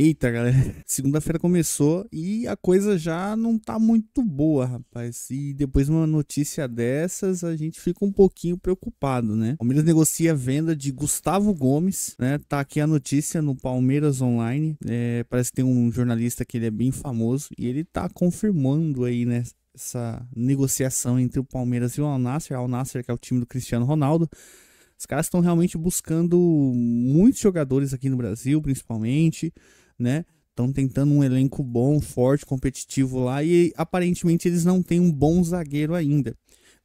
Eita, galera, segunda-feira começou e a coisa já não tá muito boa, rapaz. E depois de uma notícia dessas, a gente fica um pouquinho preocupado, né? Palmeiras negocia a venda de Gustavo Gomes, né? Tá aqui a notícia no Palmeiras Online. É, parece que tem um jornalista que ele é bem famoso e ele tá confirmando aí, né? Essa negociação entre o Palmeiras e o Al Nasser, Al que é o time do Cristiano Ronaldo. Os caras estão realmente buscando muitos jogadores aqui no Brasil, principalmente né? Estão tentando um elenco bom, forte, competitivo lá e aparentemente eles não têm um bom zagueiro ainda.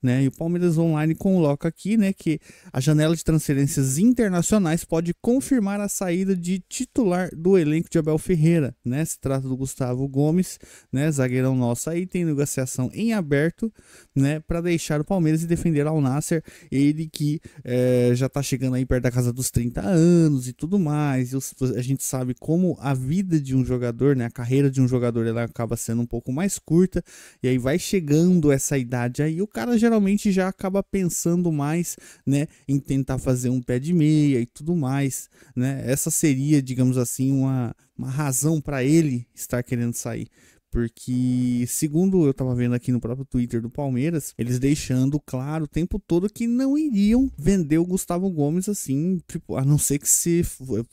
Né? E o Palmeiras Online coloca aqui né, que a janela de transferências internacionais pode confirmar a saída de titular do elenco de Abel Ferreira. Né? Se trata do Gustavo Gomes, né, zagueirão nosso aí, tem negociação em aberto né, para deixar o Palmeiras e defender ao Nasser, ele que é, já está chegando aí perto da casa dos 30 anos e tudo mais. E a gente sabe como a vida de um jogador, né, a carreira de um jogador, ela acaba sendo um pouco mais curta, e aí vai chegando essa idade aí, o cara geralmente geralmente já acaba pensando mais, né, em tentar fazer um pé de meia e tudo mais, né? Essa seria, digamos assim, uma, uma razão para ele estar querendo sair. Porque, segundo eu estava vendo aqui no próprio Twitter do Palmeiras, eles deixando claro o tempo todo que não iriam vender o Gustavo Gomes assim, tipo, a não ser que se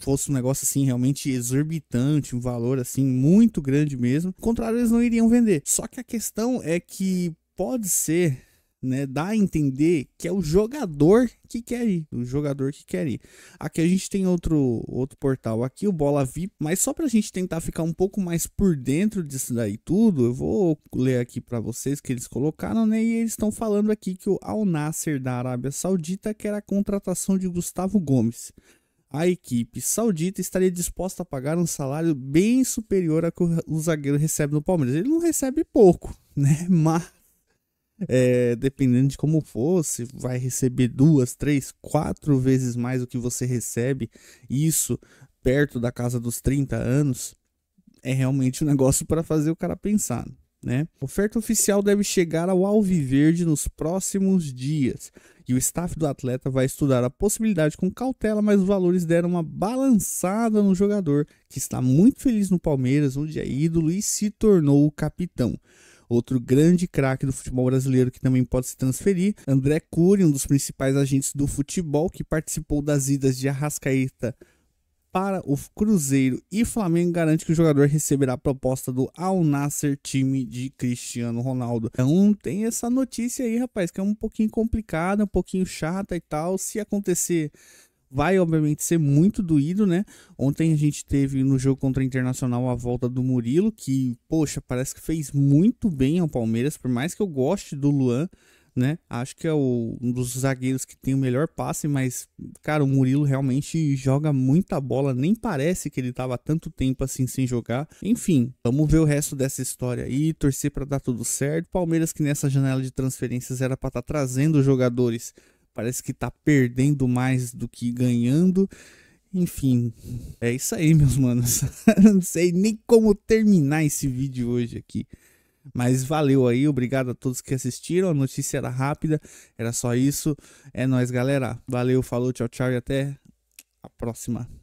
fosse um negócio assim realmente exorbitante, um valor assim muito grande mesmo. Ao contrário, eles não iriam vender. Só que a questão é que pode ser né, dá a entender que é o jogador que quer ir, o jogador que quer ir. Aqui a gente tem outro outro portal aqui, o Bola VIP, mas só para a gente tentar ficar um pouco mais por dentro disso daí tudo, eu vou ler aqui para vocês que eles colocaram, né, e eles estão falando aqui que o Al Nasser da Arábia Saudita quer a contratação de Gustavo Gomes. A equipe saudita estaria disposta a pagar um salário bem superior ao que o zagueiro recebe no Palmeiras. Ele não recebe pouco, né? Mas é, dependendo de como fosse, vai receber duas, três, quatro vezes mais do que você recebe. Isso perto da casa dos 30 anos é realmente um negócio para fazer o cara pensar. Né? Oferta oficial deve chegar ao Alviverde nos próximos dias e o staff do atleta vai estudar a possibilidade com cautela, mas os valores deram uma balançada no jogador que está muito feliz no Palmeiras, onde é ídolo e se tornou o capitão outro grande craque do futebol brasileiro que também pode se transferir. André Cury, um dos principais agentes do futebol, que participou das idas de Arrascaeta para o Cruzeiro e Flamengo garante que o jogador receberá a proposta do Al Nasser time de Cristiano Ronaldo. Então tem essa notícia aí, rapaz, que é um pouquinho complicada, um pouquinho chata e tal. Se acontecer vai obviamente ser muito doído, né? Ontem a gente teve no jogo contra o Internacional a volta do Murilo, que, poxa, parece que fez muito bem ao Palmeiras, por mais que eu goste do Luan, né? Acho que é o, um dos zagueiros que tem o melhor passe, mas, cara, o Murilo realmente joga muita bola, nem parece que ele tava tanto tempo assim sem jogar. Enfim, vamos ver o resto dessa história aí, torcer para dar tudo certo. Palmeiras que nessa janela de transferências era para estar tá trazendo jogadores parece que tá perdendo mais do que ganhando. Enfim, é isso aí, meus manos. Não sei nem como terminar esse vídeo hoje aqui. Mas valeu aí, obrigado a todos que assistiram. A notícia era rápida, era só isso. É nós, galera. Valeu, falou, tchau, tchau e até a próxima.